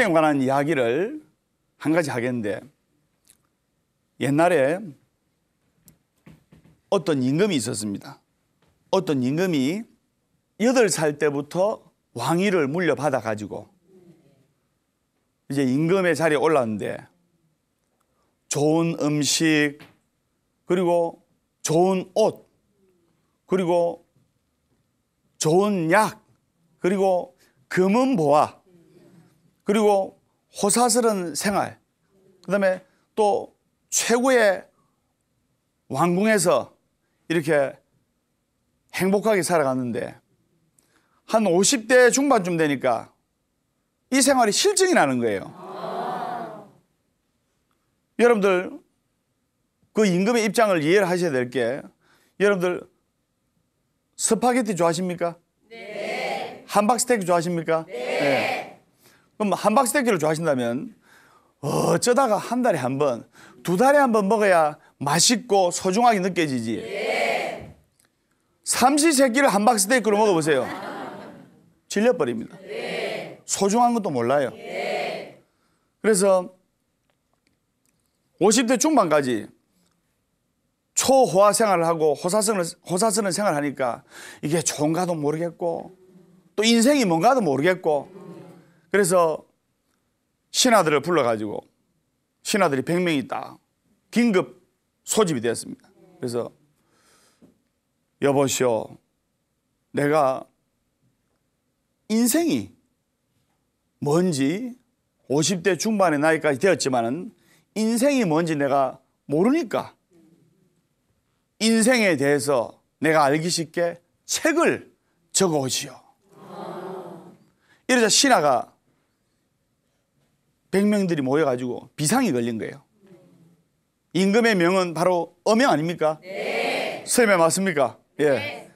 인생에 관한 이야기를 한 가지 하겠는데 옛날에 어떤 임금이 있었습니다. 어떤 임금이 8살 때부터 왕위를 물려받아 가지고 이제 임금의 자리에 올랐는데 좋은 음식 그리고 좋은 옷 그리고 좋은 약 그리고 금은 보아 그리고 호사스런 생활, 그 다음에 또 최고의 왕궁에서 이렇게 행복하게 살아갔는데 한 50대 중반쯤 되니까 이 생활이 실증이 나는 거예요. 여러분들 그 임금의 입장을 이해를 하셔야 될 게 여러분들 스파게티 좋아하십니까? 네. 함박스테이크 좋아하십니까? 네. 네. 그럼 한박스테이크를 좋아하신다면 어쩌다가 한 달에 한 번, 두 달에 한 번 먹어야 맛있고 소중하게 느껴지지. 예. 삼시세끼를 한박스테이크로 먹어보세요. 질려버립니다. 예. 소중한 것도 몰라요. 예. 그래서 50대 중반까지 초호화 생활을 하고 호사선을, 호사선을 생활하니까 이게 좋은가도 모르겠고 또 인생이 뭔가도 모르겠고 그래서 신하들을 불러가지고 신하들이 100명이 있다. 긴급 소집이 되었습니다. 그래서 여보시오 내가 인생이 뭔지 50대 중반의 나이까지 되었지만은 인생이 뭔지 내가 모르니까 인생에 대해서 내가 알기 쉽게 책을 적어 오시오. 이러자 신하가 백명들이 모여가지고 비상이 걸린 거예요. 임금의 명은 바로 어명 아닙니까? 네. 설명 맞습니까? 예. 네.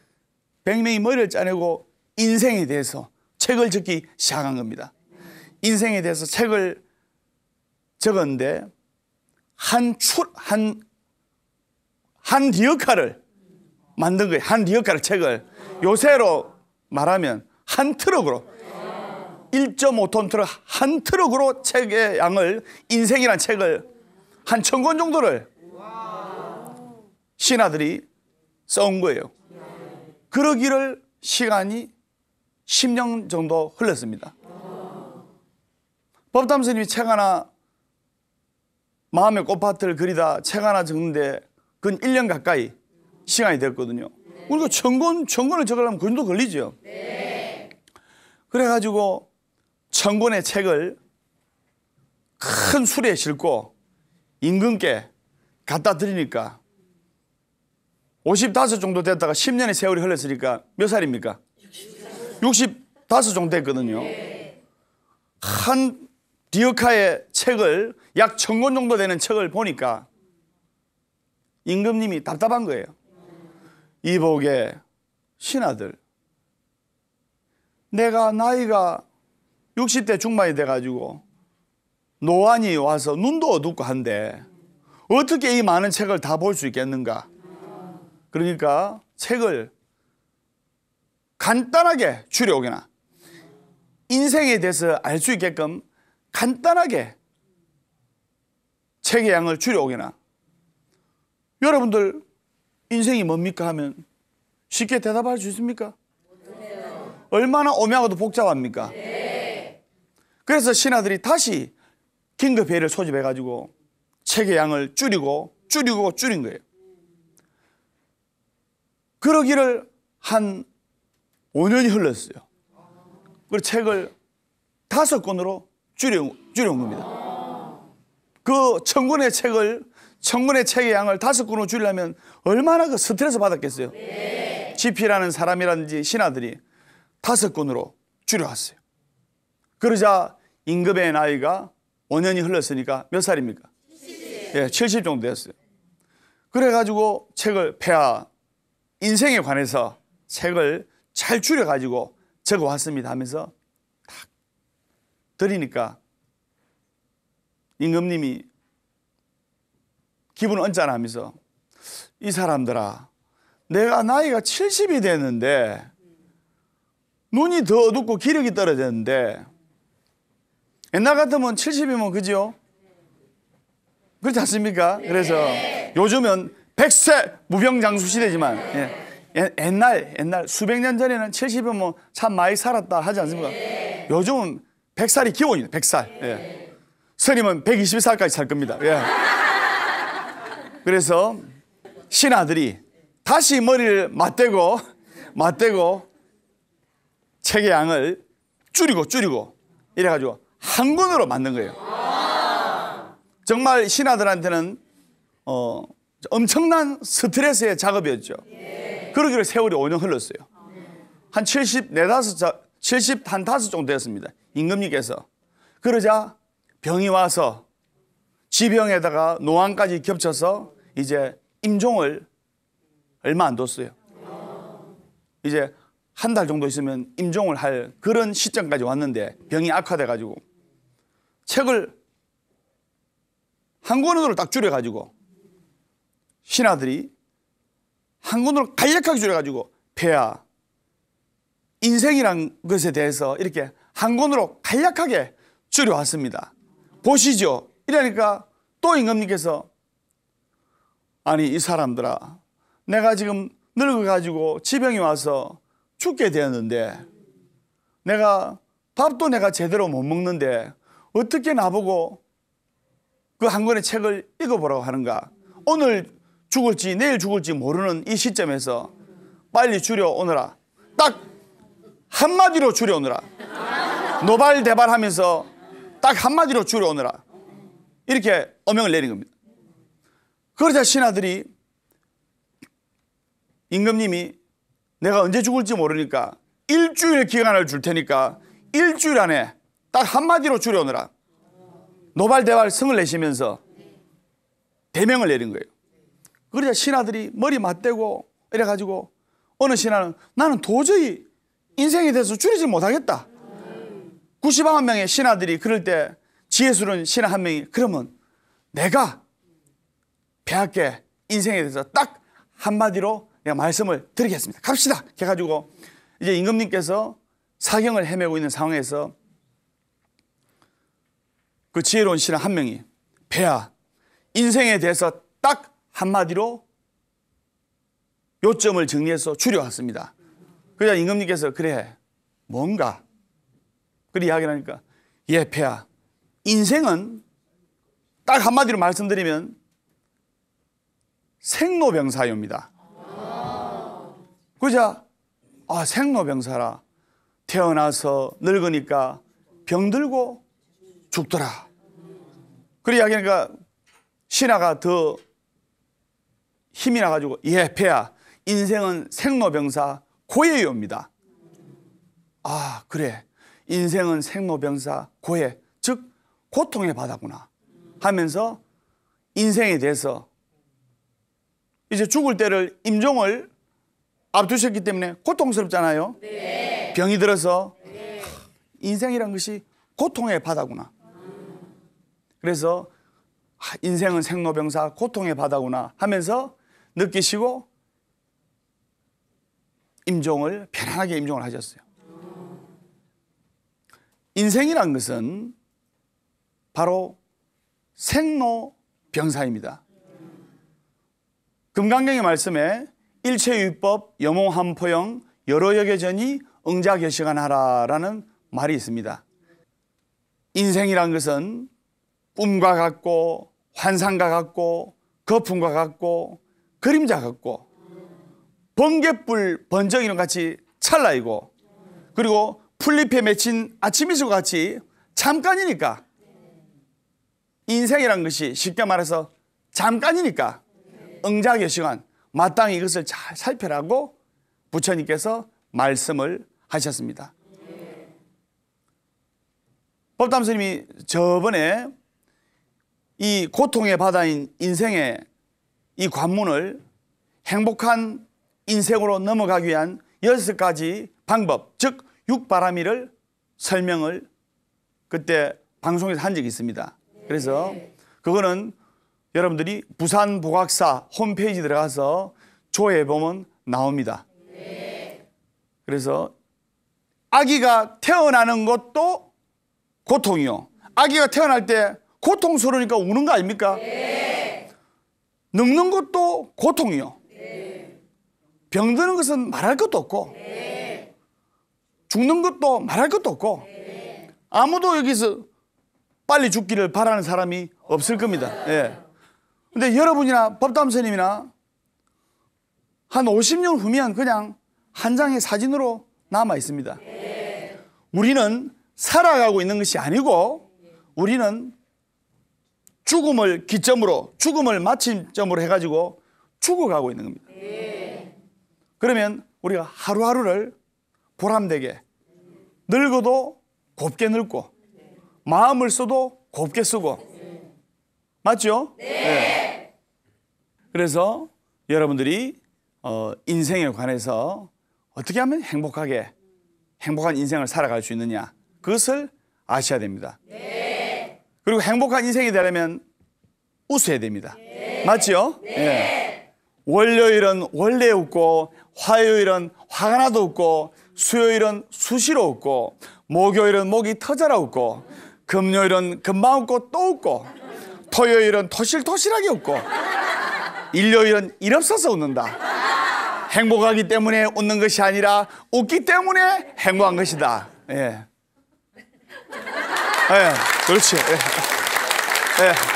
백명이 머리를 짜내고 인생에 대해서 책을 적기 시작한 겁니다. 인생에 대해서 책을 적었는데 한 출, 한, 한 리어카를 만든 거예요. 한 리어카를 책을. 요새로 말하면 한 트럭으로 1.5톤 트럭 한 트럭으로 책의 양을 인생이란 책을 한 천 권 정도를 신하들이 써온 거예요. 그러기를 시간이 10년 정도 흘렀습니다. 법담스님이 책 하나 마음의 꽃밭을 그리다 책 하나 적는데 그건 1년 가까이 시간이 됐거든요. 우리가 천 권, 천권을 적으려면 그 정도 걸리죠. 네. 그래가지고 천 권의 책을 큰수 술에 싣고 임금께 갖다 드리니까 55 정도 됐다가 10년의 세월이 흘렀으니까 몇 살입니까? 65 정도 됐거든요. 한 디어카의 책을 약 천 권 정도 되는 책을 보니까 임금님이 답답한 거예요. 이복의 신하들 내가 나이가 60대 중반이 돼가지고 노안이 와서 눈도 어둡고 한데 어떻게 이 많은 책을 다 볼 수 있겠는가? 그러니까 책을 간단하게 줄여오거나 인생에 대해서 알 수 있게끔 간단하게 책의 양을 줄여오거나 여러분들 인생이 뭡니까 하면 쉽게 대답할 수 있습니까? 얼마나 오묘하고도 복잡합니까? 네. 그래서 신하들이 다시 긴급회의를 소집해가지고 책의 양을 줄이고 줄이고 줄인 거예요. 그러기를 한 5년이 흘렀어요. 그 책을 다섯 권으로 줄여, 줄여온 겁니다. 그 천권의 책을, 천권의 책의 양을 다섯 권으로 줄이려면 얼마나 그 스트레스 받았겠어요. 지피라는 네. 사람이라든지 신하들이 다섯 권으로 줄여왔어요. 그러자 임금의 나이가 5년이 흘렀으니까 몇 살입니까? 70. 예, 70 정도 됐어요. 그래가지고 책을 폐하 인생에 관해서 책을 잘 줄여가지고 적어왔습니다 하면서 딱 드리니까 임금님이 기분 언짢아하면서 이 사람들아 내가 나이가 70이 됐는데 눈이 더 어둡고 기력이 떨어졌는데 옛날 같으면 70이면 그죠? 그렇지 않습니까? 그래서 요즘은 100세 무병장수 시대지만 예. 옛날 옛날 수백 년 전에는 70이면 참 많이 살았다 하지 않습니까? 요즘은 100살이 기본이에요. 100살. 예. 스님은 121살까지 살 겁니다. 예. 그래서 신하들이 다시 머리를 맞대고 맞대고 책의 양을 줄이고 줄이고 이래가지고 한 권으로 만든 거예요. 정말 신하들한테는 어, 엄청난 스트레스의 작업이었죠. 그러기로 세월이 5년 흘렀어요. 한 74, 70, 한 정도 되었습니다. 임금님께서. 그러자 병이 와서 지병에다가 노안까지 겹쳐서 이제 임종을 얼마 안 뒀어요. 이제 한 달 정도 있으면 임종을 할 그런 시점까지 왔는데 병이 악화돼가지고 책을 한 권으로 딱 줄여가지고 신하들이 한 권으로 간략하게 줄여가지고 폐하 인생이란 것에 대해서 이렇게 한 권으로 간략하게 줄여왔습니다. 보시죠. 이러니까 또 임금님께서 아니 이 사람들아 내가 지금 늙어가지고 지병이 와서 죽게 되었는데 내가 밥도 내가 제대로 못 먹는데 어떻게 나보고 그 한 권의 책을 읽어보라고 하는가? 오늘 죽을지 내일 죽을지 모르는 이 시점에서 빨리 줄여오너라. 딱 한마디로 줄여오너라. 노발대발하면서 딱 한마디로 줄여오너라. 이렇게 어명을 내린 겁니다. 그러자 신하들이 임금님이 내가 언제 죽을지 모르니까 일주일 기간을 줄 테니까 일주일 안에 딱 한마디로 줄여오느라 노발대발 성을 내시면서 대명을 내린 거예요. 그러자 신하들이 머리 맞대고 이래가지고 어느 신하는 나는 도저히 인생에 대해서 줄이지 못하겠다. 91명의 신하들이 그럴 때 지혜수는 신하 한 명이 그러면 내가 배학계 인생에 대해서 딱 한마디로 내가 말씀을 드리겠습니다. 갑시다. 해가지고 이제 임금님께서 사경을 헤매고 있는 상황에서 그 지혜로운 신앙한 명이 배야 인생에 대해서 딱 한마디로 요점을 정리해서 줄여왔습니다. 그러자 임금님께서 그래 뭔가 그리 이야기를 하니까 예 배야 인생은 딱 한마디로 말씀드리면 생로병사입니다. 그러자 아 생로병사라 태어나서 늙으니까 병들고 죽더라. 그래 이야기하니까 신하가 더 힘이 나가지고 예 폐야 인생은 생로병사 고해요입니다. 아 그래 인생은 생로병사 고해 즉 고통의 바다구나 하면서 인생에 대해서 이제 죽을 때를 임종을 앞두셨기 때문에 고통스럽잖아요. 네. 병이 들어서 네. 인생이란 것이 고통의 바다구나. 그래서 인생은 생로병사 고통의 바다구나 하면서 느끼시고 임종을 편안하게 임종을 하셨어요. 인생이란 것은 바로 생로병사입니다. 금강경의 말씀에 일체유법 여몽한포영 여러 여계전이 응자결시간 하라라는 말이 있습니다. 인생이란 것은 꿈과 같고 환상과 같고 거품과 같고 그림자 같고 번개불 번정이는 같이 찰나이고 그리고 풀잎에 맺힌 아침이슬 같이 잠깐이니까 인생이란 것이 쉽게 말해서 잠깐이니까 응작의 시간 마땅히 이것을 잘 살펴라고 부처님께서 말씀을 하셨습니다. 법담 스님이 저번에 이 고통의 바다인 인생의 이 관문을 행복한 인생으로 넘어가기 위한 여섯 가지 방법, 즉 육바라미를 설명을 그때 방송에서 한 적이 있습니다. 그래서 그거는 여러분들이 부산 보각사 홈페이지 들어가서 조회 해 보면 나옵니다. 그래서 아기가 태어나는 것도 고통이요. 아기가 태어날 때 고통스러우니까 우는 거 아닙니까? 네. 늙는 것도 고통이요. 네. 병드는 것은 말할 것도 없고 네. 죽는 것도 말할 것도 없고 네. 아무도 여기서 빨리 죽기를 바라는 사람이 없을 겁니다. 예. 근데 여러분이나 법담 선님이나 한 50년 후면 그냥 한 장의 사진으로 남아 있습니다. 네. 우리는 살아가고 있는 것이 아니고 우리는 죽음을 기점으로 죽음을 마침점으로 해가지고 죽어가고 있는 겁니다. 그러면 우리가 하루하루를 보람되게 늙어도 곱게 늙고 마음을 써도 곱게 쓰고 맞죠? 네. 그래서 여러분들이 어, 인생에 관해서 어떻게 하면 행복하게 행복한 인생을 살아갈 수 있느냐 그것을 아셔야 됩니다. 네. 그리고 행복한 인생이 되려면 웃어야 됩니다. 네. 맞죠? 네. 예. 월요일은 원래 웃고 화요일은 화가 나도 웃고 수요일은 수시로 웃고 목요일은 목이 터져라 웃고 금요일은 금방 웃고 또 웃고 토요일은 토실토실하게 웃고 일요일은 일 없어서 웃는다. 행복하기 때문에 웃는 것이 아니라 웃기 때문에 행복한 것이다. 예. 예, 그렇지. 예. 예.